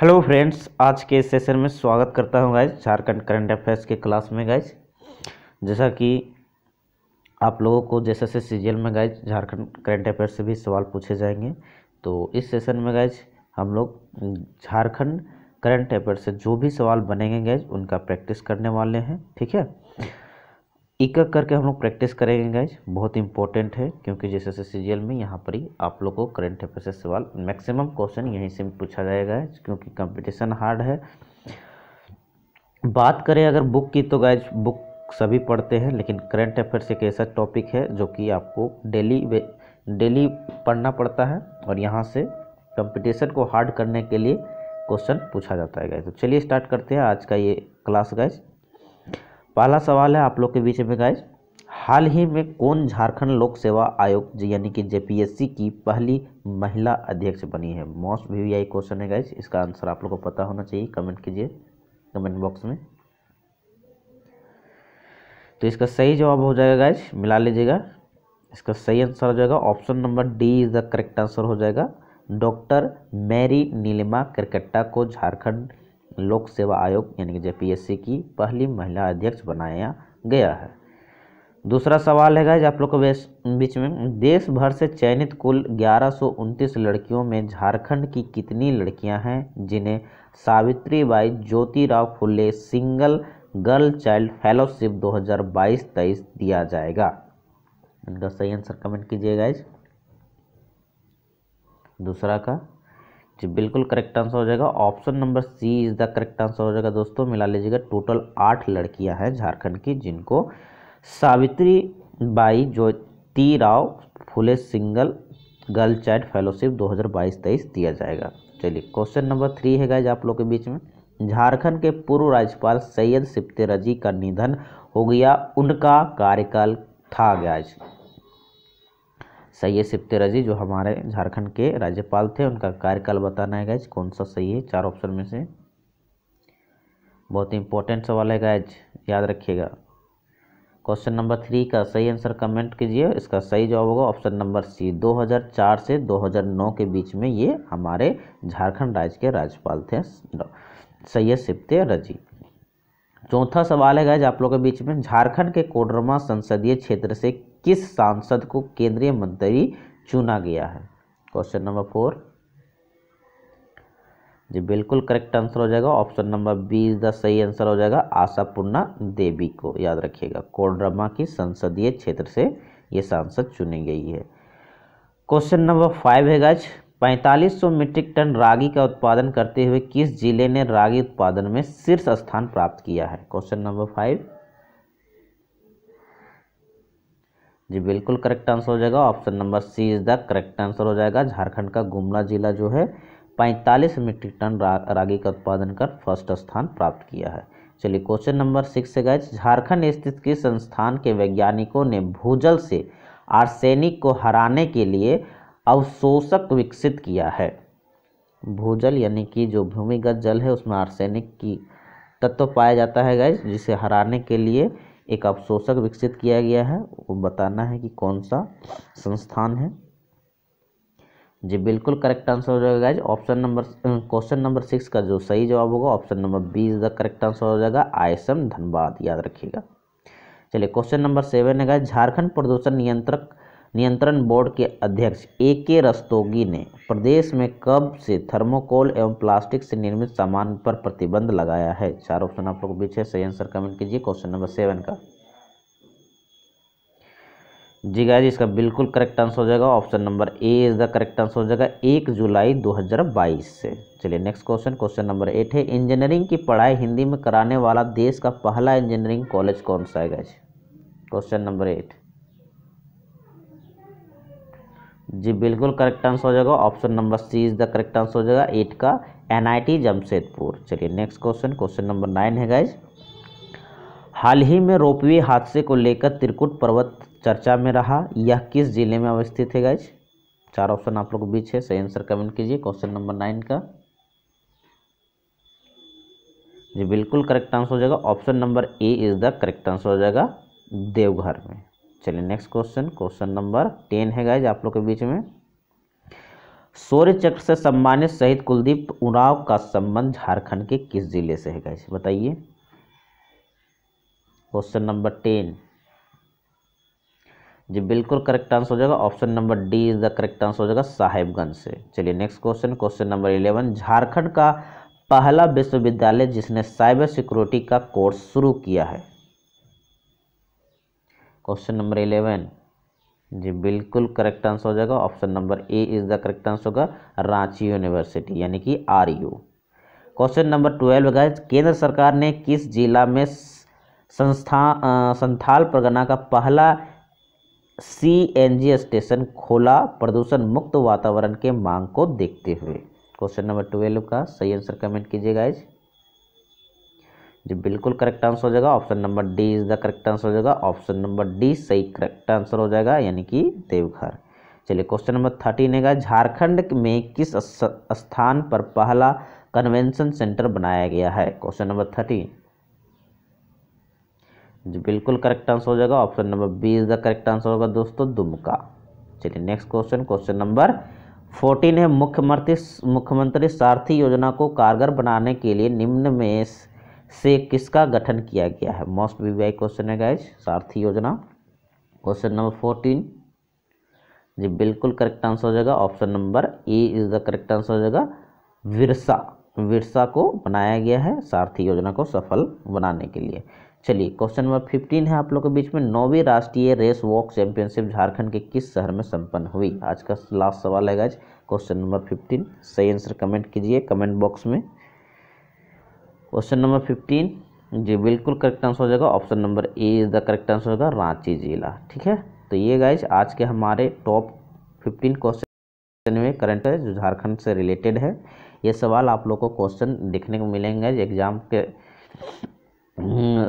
hello friends आज के session में स्वागत करता हूं गाइज झारखंड करंट अफेयर्स के क्लास में गाइज जैसा कि आप लोगों को जैसे जैसे सीरियल में गाइज झारखंड करंट अफेयर्स से भी सवाल पूछे जाएंगे तो इस सेशन में गाइज हम लोग झारखंड करंट अफेयर से जो भी सवाल बनेंगे गाइज उनका प्रैक्टिस करने वाले हैं ठीक है एक एक करके हम लोग प्रैक्टिस करेंगे गाइज बहुत इंपॉर्टेंट है क्योंकि जैसे जैसे सीजीएल में यहाँ पर ही आप लोग को करंट अफेयर से सवाल मैक्सिमम क्वेश्चन यहीं से पूछा जाएगा क्योंकि कंपटीशन हार्ड है बात करें अगर बुक की तो गाइज बुक सभी पढ़ते हैं लेकिन करंट अफेयर्स एक ऐसा टॉपिक है जो कि आपको डेली डेली पढ़ना पड़ता है और यहाँ से कंपटीशन को हार्ड करने के लिए क्वेश्चन पूछा जाता है गाइज तो चलिए स्टार्ट करते हैं आज का ये क्लास गाइज पहला सवाल है आप लोग के बीच में गाइज हाल ही में कौन झारखंड लोक सेवा आयोग यानी कि जेपीएससी की पहली महिला अध्यक्ष बनी है मोस्ट वी क्वेश्चन है गाइज इसका आंसर आप लोग को पता होना चाहिए कमेंट कीजिए कमेंट बॉक्स में तो इसका सही जवाब हो जाएगा गाइज मिला लीजिएगा इसका सही आंसर हो जाएगा option number D is the correct answer हो जाएगा डॉक्टर मैरी नीलिमा क्रिकेट्टा को झारखंड लोक सेवा आयोग यानी कि जेपीएससी की पहली महिला अध्यक्ष बनाया गया है दूसरा सवाल है गाइज आप लोग के बीच में देश भर से चयनित कुल ग्यारह लड़कियों में झारखंड की कितनी लड़कियां हैं जिन्हें Savitri Bai Jyotirao Phule single girl child fellowship 2022-23 दिया जाएगा इनका सही आंसर कमेंट कीजिएगा इस दूसरा का जी बिल्कुल करेक्ट आंसर हो जाएगा option number C is the correct answer हो जाएगा दोस्तों मिला लीजिएगा टोटल आठ लड़कियां हैं झारखंड की जिनको Savitri Bai Jyoti Rao Phule single girl child fellowship 2022-23 दिया जाएगा चलिए क्वेश्चन नंबर थ्री है गाइज आप लोग के बीच में झारखंड के पूर्व राज्यपाल सैयद सिप्ते रजी का निधन हो गया उनका कार्यकाल था गाइज सैयद सिप्ते रजी जो हमारे झारखंड के राज्यपाल थे उनका कार्यकाल बताना है गैज कौन सा सही है चार ऑप्शन में से बहुत इंपॉर्टेंट सवाल है गैज याद रखिएगा क्वेश्चन नंबर थ्री का सही आंसर कमेंट कीजिए इसका सही जवाब होगा ऑप्शन नंबर सी 2004 से 2009 के बीच में ये हमारे झारखंड राज्य के राज्यपाल थे सैयद सिप्ते रजी चौथा सवाल है गैज आप लोगों के बीच में झारखंड के कोडरमा संसदीय क्षेत्र से किस सांसद को केंद्रीय मंत्री चुना गया है क्वेश्चन नंबर फोर जी बिल्कुल करेक्ट आंसर हो जाएगा ऑप्शन नंबर बी द सही आंसर हो जाएगा आशा पूर्णा देवी को याद रखिएगा कोडरमा की संसदीय क्षेत्र से ये सांसद चुनी गई है क्वेश्चन नंबर फाइव है गज सौ मीट्रिक टन रागी का उत्पादन करते हुए किस जिले ने रागी उत्पादन में शीर्ष स्थान प्राप्त किया है क्वेश्चन नंबर फाइव जी बिल्कुल करेक्ट आंसर हो जाएगा option number C is the correct answer हो जाएगा झारखंड का गुमला जिला जो है पैंतालीस मीट्रिक टन रा, रागी का उत्पादन कर फर्स्ट स्थान प्राप्त किया है चलिए क्वेश्चन नंबर सिक्स से गए झारखंड स्थित किस संस्थान के वैज्ञानिकों ने भूजल से आर्सेनिक को हराने के लिए अवशोषक विकसित किया है भूजल यानी कि जो भूमिगत जल है उसमें आर्सेनिक की तत्व पाया जाता है गैस जिसे हराने के लिए एक अवशोषक विकसित किया गया है वो बताना है कि कौन सा संस्थान है जी बिल्कुल करेक्ट आंसर हो जाएगा guys option number question number six का जो सही जवाब होगा option number B is the correct answer हो जाएगा आईएसएम धनबाद याद रखिएगा चलिए क्वेश्चन नंबर सेवन है गाइज झारखंड प्रदूषण नियंत्रक नियंत्रण बोर्ड के अध्यक्ष ए के रस्तोगी ने प्रदेश में कब से थर्मोकोल एवं प्लास्टिक से निर्मित सामान पर प्रतिबंध लगाया है चार ऑप्शन आप लोग के बीच है सही आंसर कमेंट कीजिए क्वेश्चन नंबर सेवन का जी गाय जी इसका बिल्कुल करेक्ट आंसर हो जाएगा option number A is the correct answer हो जाएगा एक जुलाई 2022 से चलिए next question question number eight है इंजीनियरिंग की पढ़ाई हिंदी में कराने वाला देश का पहला इंजीनियरिंग कॉलेज कौन सा है क्वेश्चन नंबर एट जी बिल्कुल करेक्ट आंसर हो जाएगा option number C is the correct answer हो जाएगा एट का एनआईटी जमशेदपुर चलिए next question question number nine है गाइज हाल ही में रोपवे हादसे को लेकर त्रिकुट पर्वत चर्चा में रहा यह किस जिले में अवस्थित है गाइज चार ऑप्शन आप लोग के बीच है सही आंसर कमेंट कीजिए क्वेश्चन नंबर नाइन का जी बिल्कुल करेक्ट आंसर हो जाएगा option number A is the correct answer हो जाएगा देवघर में चलिए next question question number ten है गाइज आप लोग के बीच में शौर्य चक्र से सम्मानित शहीद कुलदीप उराव का संबंध झारखंड के किस जिले से है गाइज बताइए क्वेश्चन नंबर टेन जी बिल्कुल करेक्ट आंसर हो जाएगा option number D is the correct answer हो जाएगा साहेबगंज से चलिए next question question number eleven Jharkhand का पहला विश्वविद्यालय जिसने साइबर सिक्योरिटी का कोर्स शुरू किया है क्वेश्चन नंबर इलेवन जी बिल्कुल करेक्ट आंसर हो जाएगा option number A is the correct answer होगा रांची यूनिवर्सिटी यानी कि R U question number twelve का केंद्र सरकार ने किस जिला में संस्था संथाल परगना का पहला सी एन जी स्टेशन खोला प्रदूषण मुक्त वातावरण के मांग को देखते हुए क्वेश्चन नंबर ट्वेल्व का सही आंसर कमेंट कीजिएगा इस जी बिल्कुल करेक्ट आंसर हो जाएगा option number D is the correct answer हो जाएगा ऑप्शन नंबर डी सही करेक्ट आंसर हो जाएगा यानी कि देवघर चलिए क्वेश्चन नंबर थर्टीन है झारखंड में किस स्थान पर पहला कन्वेंशन सेंटर बनाया गया है क्वेश्चन नंबर थर्टीन जी बिल्कुल करेक्ट आंसर हो जाएगा option number B is the correct answer होगा दोस्तों दुमका चलिए next question question number fourteen है मुख्यमंत्री मुख्यमंत्री सारथी योजना को कारगर बनाने के लिए निम्न में से किसका गठन किया गया है मोस्ट वीवीआई क्वेश्चन है guys Sarathi Yojana question number fourteen जी बिल्कुल करेक्ट आंसर हो जाएगा option number A is the correct answer हो जाएगा विरसा विरसा को बनाया गया है सारथी योजना को सफल बनाने के लिए चलिए क्वेश्चन नंबर फिफ्टीन है आप लोग के बीच में नौवीं राष्ट्रीय रेस वॉक चैंपियनशिप झारखंड के किस शहर में संपन्न हुई आज का लास्ट सवाल है गाइज क्वेश्चन नंबर फिफ्टीन सही आंसर कमेंट कीजिए कमेंट बॉक्स में क्वेश्चन नंबर फिफ्टीन जी बिल्कुल करेक्ट आंसर हो जाएगा option number A is the correct answer होगा रांची जिला ठीक है तो ये गाइज आज के हमारे टॉप फिफ्टीन क्वेश्चन में करंट है जो झारखंड से रिलेटेड है ये सवाल आप लोग को क्वेश्चन देखने को मिलेंगे एग्जाम के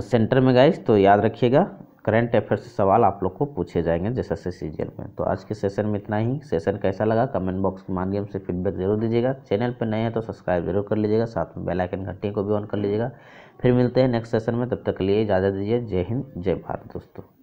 सेंटर हम्म, में गाइज तो याद रखिएगा करंट अफेयर से सवाल आप लोग को पूछे जाएंगे जैसे से सीजन में तो आज के सेशन में इतना ही सेशन कैसा लगा कमेंट बॉक्स के माध्यम से फीडबैक जरूर दीजिएगा चैनल पर नए हैं तो सब्सक्राइब जरूर कर लीजिएगा साथ में बेल आइकन घंटी को भी ऑन कर लीजिएगा फिर मिलते हैं नेक्स्ट सेशन में तब तक के लिए इजाज़त दीजिए जय हिंद जय भारत दोस्तों